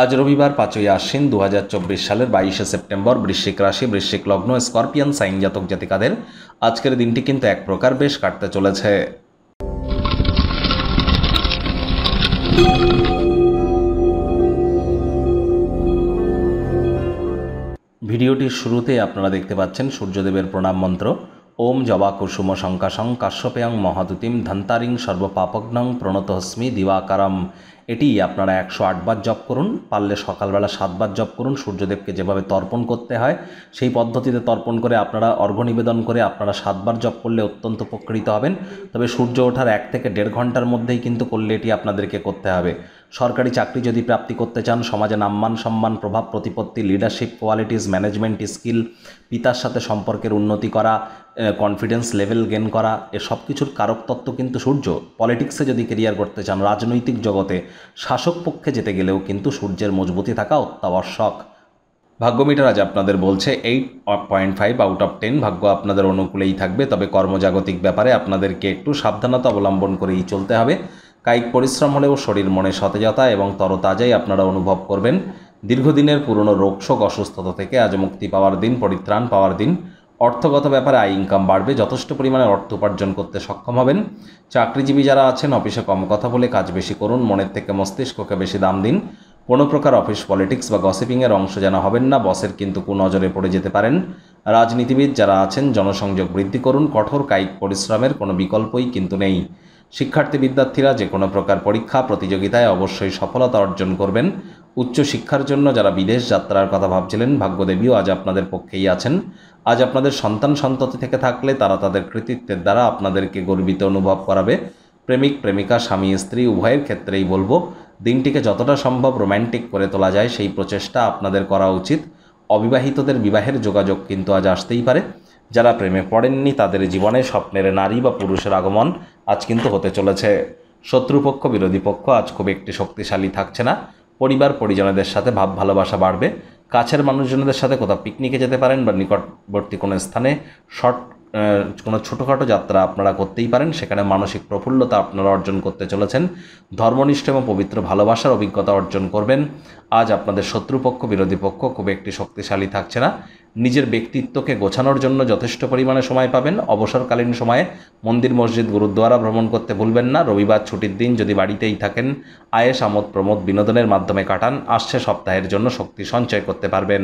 আজ রবিবার পাঁচই আশ্বিন দু সালের বাইশে সেপ্টেম্বর বৃশ্চিক রাশি বৃশ্চিক লগ্ন স্করপিয়ান সাইন জাতক জাতিকাদের আজকের দিনটি কিন্তু এক প্রকার বেশ কাটতে চলেছে ভিডিওটির শুরুতে আপনারা দেখতে পাচ্ছেন সূর্যদেবের প্রণাম মন্ত্র ওম জবা কুসুম শঙ্কাশং কাশ্যপেয়ং মহাদুতিম ধন্তারিং সর্বপাপগ্নং প্রণতহস্মি দিবাকারম এটি আপনারা একশো আটবার জপ করুন পারলে সকালবেলা সাতবার জপ করুন সূর্যদেবকে যেভাবে তর্পণ করতে হয় সেই পদ্ধতিতে তর্পণ করে আপনারা অর্ঘ্য নিবেদন করে আপনারা সাতবার জপ করলে অত্যন্ত উপকৃত হবেন তবে সূর্য ওঠার এক থেকে দেড় ঘন্টার মধ্যেই কিন্তু করলে এটি আপনাদেরকে করতে হবে সরকারি চাকরি যদি প্রাপ্তি করতে চান সমাজে নাম্মান সম্মান প্রভাব প্রতিপত্তি লিডারশিপ কোয়ালিটিস ম্যানেজমেন্ট স্কিল পিতার সাথে সম্পর্কের উন্নতি করা কনফিডেন্স লেভেল গেন করা এ সব কিছুর কারকতত্ত্ব কিন্তু সূর্য পলিটিক্সে যদি কেরিয়ার করতে চান রাজনৈতিক জগতে শাসক পক্ষে যেতে গেলেও কিন্তু সূর্যের মজবুতি থাকা অত্যাবশ্যক ভাগ্যমিটার আজ আপনাদের বলছে eight point five out of ten ভাগ্য আপনাদের অনুকূলেই থাকবে তবে কর্মজাগতিক ব্যাপারে আপনাদেরকে একটু সাবধানতা অবলম্বন করেই চলতে হবে কায়িক পরিশ্রম হলেও শরীর মনে সতেজতা এবং তরতাজাই আপনারা অনুভব করবেন দীর্ঘদিনের পুরনো রোগশোক অসুস্থতা থেকে আজ মুক্তি পাওয়ার দিন পরিত্রাণ পাওয়ার দিন অর্থগত ব্যাপারে আয় ইনকাম বাড়বে যথেষ্ট পরিমাণে অর্থ উপার্জন করতে সক্ষম হবেন চাকরিজীবী যারা আছেন অফিসে কম কথা বলে কাজ বেশি করুন মনের থেকে মস্তিষ্ককে বেশি দাম দিন কোনো প্রকার অফিস পলিটিক্স বা গসিপিংয়ের অংশ যেন হবেন না বসের কিন্তু কুনজরে পড়ে যেতে পারেন রাজনীতিবিদ যারা আছেন জনসংযোগ বৃদ্ধি করুন কঠোর কায়িক পরিশ্রমের কোনো বিকল্পই কিন্তু নেই শিক্ষার্থী বিদ্যার্থীরা যে কোনো প্রকার পরীক্ষা প্রতিযোগিতায় অবশ্যই সফলতা অর্জন করবেন উচ্চশিক্ষার জন্য যারা বিদেশ যাত্রার কথা ভাবছিলেন ভাগ্যদেবীও আজ আপনাদের পক্ষেই আছেন আজ আপনাদের সন্তান সন্ততি থেকে থাকলে তারা তাদের কৃতিত্বের দ্বারা আপনাদেরকে গর্বিত অনুভব করাবে প্রেমিক প্রেমিকা স্বামী স্ত্রী উভয়ের ক্ষেত্রেই বলবো দিনটিকে যতটা সম্ভব রোম্যান্টিক করে তোলা যায় সেই প্রচেষ্টা আপনাদের করা উচিত অবিবাহিতদের বিবাহের যোগাযোগ কিন্তু আজ আসতেই পারে যারা প্রেমে পড়েননি তাদের জীবনে স্বপ্নের নারী বা পুরুষের আগমন আজ কিন্তু হতে চলেছে শত্রুপক্ষ বিরোধী পক্ষ আজ খুব একটি শক্তিশালী থাকছে না পরিবার পরিজনদের সাথে ভাব ভালোবাসা বাড়বে কাছের মানুষজনদের সাথে কোথাও পিকনিকে যেতে পারেন বা নিকটবর্তী কোনো স্থানে শর্ট কোনো ছোটোখাটো যাত্রা আপনারা করতেই পারেন সেখানে মানসিক প্রফুল্লতা আপনারা অর্জন করতে চলেছেন ধর্মনিষ্ঠ এবং পবিত্র ভালোবাসার অভিজ্ঞতা অর্জন করবেন আজ আপনাদের শত্রুপক্ষ বিরোধী পক্ষ খুব একটি শক্তিশালী থাকছে না নিজের ব্যক্তিত্বকে গোছানোর জন্য যথেষ্ট পরিমাণে সময় পাবেন অবসরকালীন সময়ে মন্দির মসজিদ গুরুদ্বারা ভ্রমণ করতে ভুলবেন না রবিবার ছুটির দিন যদি বাড়িতেই থাকেন আয়েস আমোদ প্রমোদ বিনোদনের মাধ্যমে কাটান আসছে সপ্তাহের জন্য শক্তি সঞ্চয় করতে পারবেন